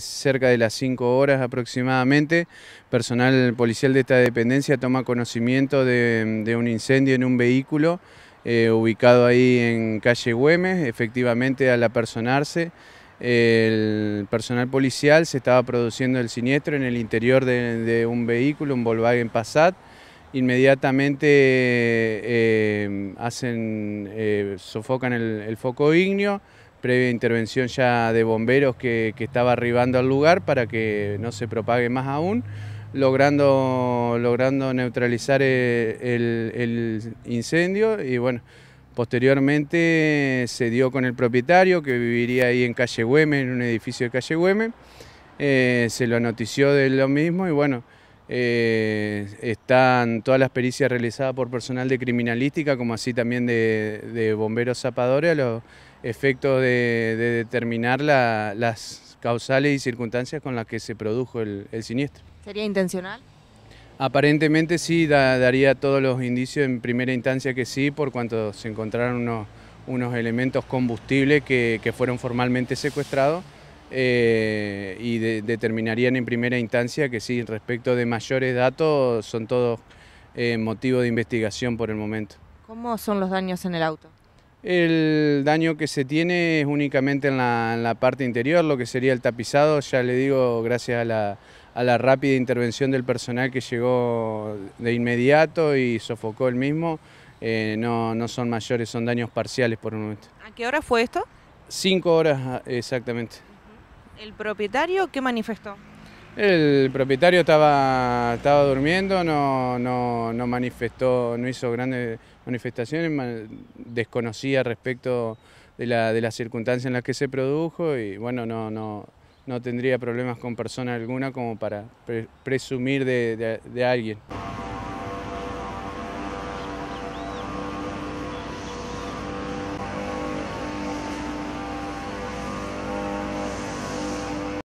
cerca de las 5 horas aproximadamente, personal policial de esta dependencia toma conocimiento de, un incendio en un vehículo eh, ubicado ahí en calle Güemes. Efectivamente, al apersonarse, el personal policial se estaba produciendo el siniestro en el interior de, un vehículo, un Volkswagen Passat. Inmediatamente eh, hacen, eh, sofocan el, el foco ignio, previa intervención ya de bomberos que, estaba arribando al lugar para que no se propague más aún, logrando, logrando neutralizar eh, el, incendio y bueno, posteriormente se dio con el propietario que viviría ahí en calle Güemes, en un edificio de calle Güemes, eh, se lo notició de lo mismo y bueno, eh, están todas las pericias realizadas por personal de criminalística como así también de, bomberos zapadores Efecto de, determinar las causales y circunstancias con las que se produjo el, siniestro. ¿Sería intencional? Aparentemente sí, daría todos los indicios en primera instancia que sí, por cuanto se encontraron unos, elementos combustibles que, fueron formalmente secuestrados eh, y determinarían en primera instancia que sí, respecto de mayores datos, son todos eh, motivo de investigación por el momento. ¿Cómo son los daños en el auto? El daño que se tiene es únicamente en la, parte interior, lo que sería el tapizado, ya le digo, gracias a la, rápida intervención del personal que llegó de inmediato y sofocó el mismo, eh, no, no, son mayores, son daños parciales por el momento. ¿A qué hora fue esto? Cinco horas ah, exactamente. ¿El propietario qué manifestó? El propietario estaba, durmiendo, no, no, no, manifestó, no hizo grandes manifestaciones, desconocía respecto de la, de las circunstancias en las que se produjo y bueno, no, no, no tendría problemas con persona alguna como para presumir de alguien.